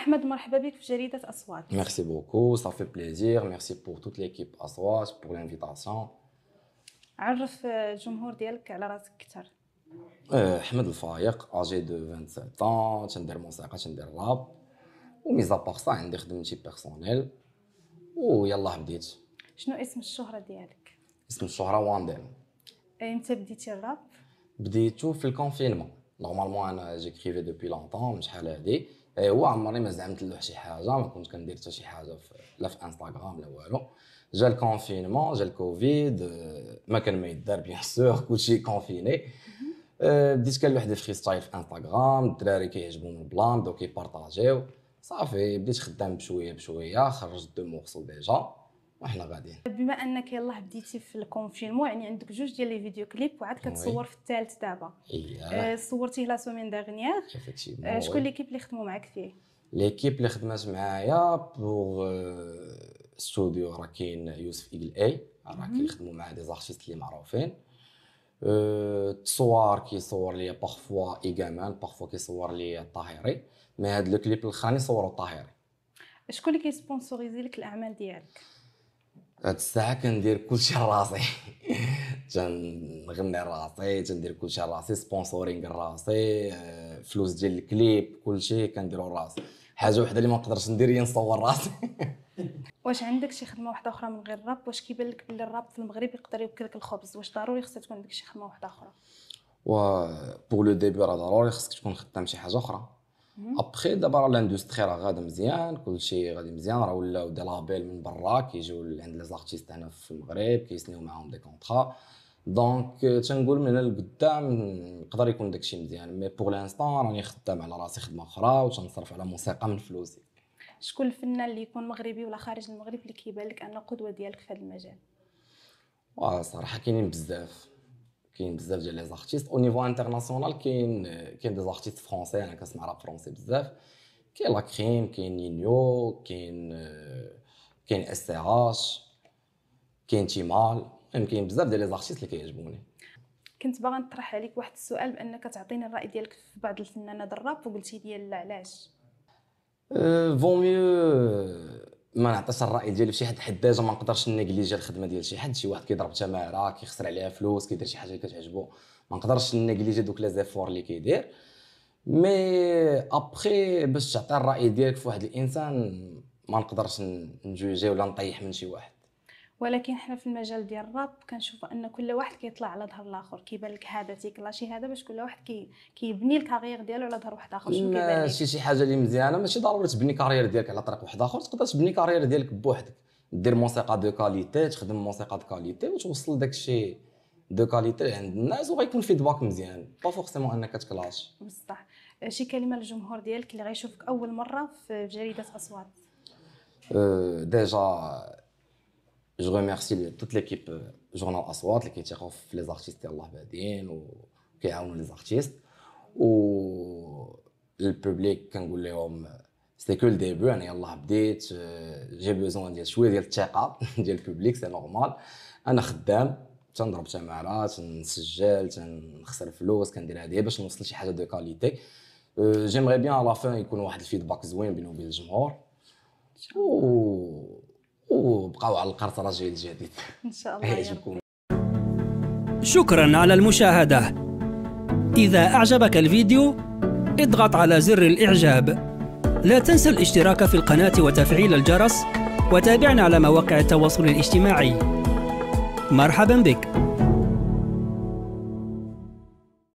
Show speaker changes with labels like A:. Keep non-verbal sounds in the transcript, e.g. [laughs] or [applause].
A: احمد مرحبا بك في جريده اصوات ميرسي
B: بوكو صافي بليزير ميرسي بور توت ليكيب اصوات بور لانفيتاسيون
A: عرف الجمهور آه، ديالك على راسك اكثر
B: آه، احمد الفايق اجي دو 27 عام تندير موسيقى تندير راب وميزا باغ سا عندي خدمتي بيرسونيل
A: ويلا بديت شنو اسم الشهره ديالك
B: اسم الشهره وانديم
A: امتى آه، بديتي الراب
B: بديتو في الكونفينمون نورمالمون انا جيكريفي دوبي لونطون شحال هادي إيه، هو عمرني ما زعمت له شي حاجه ما كنت كندير حتى شي حاجه لا في انستغرام لا والو جا الكونفينمون جا الكوفيد آه، ما كان ما يدار بيان سور [laughs] كلشي كونفيني آه، بديت كان واحد فري ستايل في انستغرام الدراري كيعجبهم البلان دوك كيبارطاجيو صافي بديت خدام بشويه بشويه خرجت دو مورسو ديجا وحنا غاديين
A: بما انك يلاه بديتي في الكونفينمون يعني عندك جوج ديال لي فيديو كليب وعاد كتصور في الثالث دابا آه، صورتيه لا سومين داغنيير آه، شكون ليكيب اللي خدموا معاك فيه
B: ليكيب اللي خدمات معايا بوغ ستوديو آه، راه كاين يوسف ايجل اي راه كيخدموا مع دي زارتيست اللي معروفين التصوار كيصور ليا بارفوا ايغامان بارفوا كيصور ليا الطاهري مي هاد لو كليب الخاني صورو الطاهري
A: شكون اللي كيسبونسوريزي لك الاعمال ديالك
B: هاد الساعه كندير كلشي راسي [laughs] تنغني راسي تندير كلشي راسي سبونسورينغ راسي آه، فلوس ديال الكليب كلشي كنديرو راسي حاجه وحده اللي ما نقدرش ندير هي نصور راسي
A: [laughs] واش عندك شي خدمه واحده اخرى من غير الراب واش كيبان لك بلي الراب في المغرب يقدر يوكلك الخبز واش ضروري خصك تكون عندك شي خدمه واحده اخرى
B: و بور لو ديبي راه ضروري خصك تكون خدام شي حاجه اخرى ابخي دابا راه لاندوستري راه غادا مزيان كلشي غادي مزيان راه ولاو دي لابيل من برا كيجيو عند لي زارتيست هنا في المغرب كيسنيو معاهم دي كونطرا دونك تنقول من هنا لقدام يقدر يكون داكشي مزيان مي بوغ لانستون راني خدام على راسي خدمه اخرى وتنصرف على موسيقى من فلوسي
A: شكون الفنان اللي يكون مغربي ولا خارج المغرب اللي كيبان لك انه قدوه ديالك في هذا المجال
B: واه صراحه كاينين بزاف كاين بزاف ديال لي زارتيست او نيفو انترناسيونال كاين كاين دي زارتيست فرونسي انا كنسمع راب فرونسي بزاف كاين كريم كاين نينيو كاين كاين اس تي اش كاين تيمال يعني كاين بزاف ديال لي زارتيست اللي كيعجبوني
A: كنت باغا نطرح عليك واحد السؤال بانك تعطيني الراي ديالك في بعض الفنانات الراب وقلتي ديال علاش
B: فون euh، ميو ما نعطيش الراي ديالي فشي حد حد ديجا ما نقدرش نيجليجي الخدمه ديال شي حد شي واحد كيضرب تماره كيخسر عليها فلوس كيدير شي حاجه اللي كتعجبو ما نقدرش نيجليجي دوك لي زيفور اللي كيدير مي ابخي باش تعطي الراي ديالك في واحد الانسان ما نقدرش نجوجي ولا نطيح من شي واحد
A: ولكن حنا في المجال ديال الراب كنشوفوا ان كل واحد كيطلع على ظهر الاخر كيبان لك هذا شي هذا باش كل واحد كي كيبني الكارير ديالو على ظهر واحد اخر شنو كيبان ماشي
B: شي حاجه اللي مزيانه ماشي ضروري تبني كارير ديالك على طريق واحد اخر تقدر تبني كارير ديالك بوحدك دير موسيقى دو كاليتي تخدم موسيقى دو كاليتي وتوصل داك الشيء دو كاليتي عند الناس وغيكون فيدباك مزيان با فورسيمون انك تكلاش
A: بصح شي كلمه للجمهور ديالك اللي غيشوفك اول مره في جريده اصوات
B: أه ديجا Je remercie toute l'équipe euh, Journal Aswat qui تيقوا les artistes يلاه بادين وكيعاونوا les artistes و البوبليك كنقول لهم سيتي كو الديبي انا يلاه بديت جي بوزون ديال شويه ديال الثقه ديال البوبليك سي نورمال انا خدام تنضرب تمارات نسجل تنخسر فلوس كندير هادي باش نوصل شي حاجه دو كاليتي جيمري بيان على فان يكون واحد الفيدباك زوين بيني وبين الجمهور و وبقاو على القرصنه جيل جديد
A: ان شاء الله يعجبكم شكرا على المشاهده اذا اعجبك الفيديو اضغط على زر الاعجاب لا تنسى الاشتراك في القناه وتفعيل الجرس وتابعنا على مواقع التواصل الاجتماعي مرحبا بك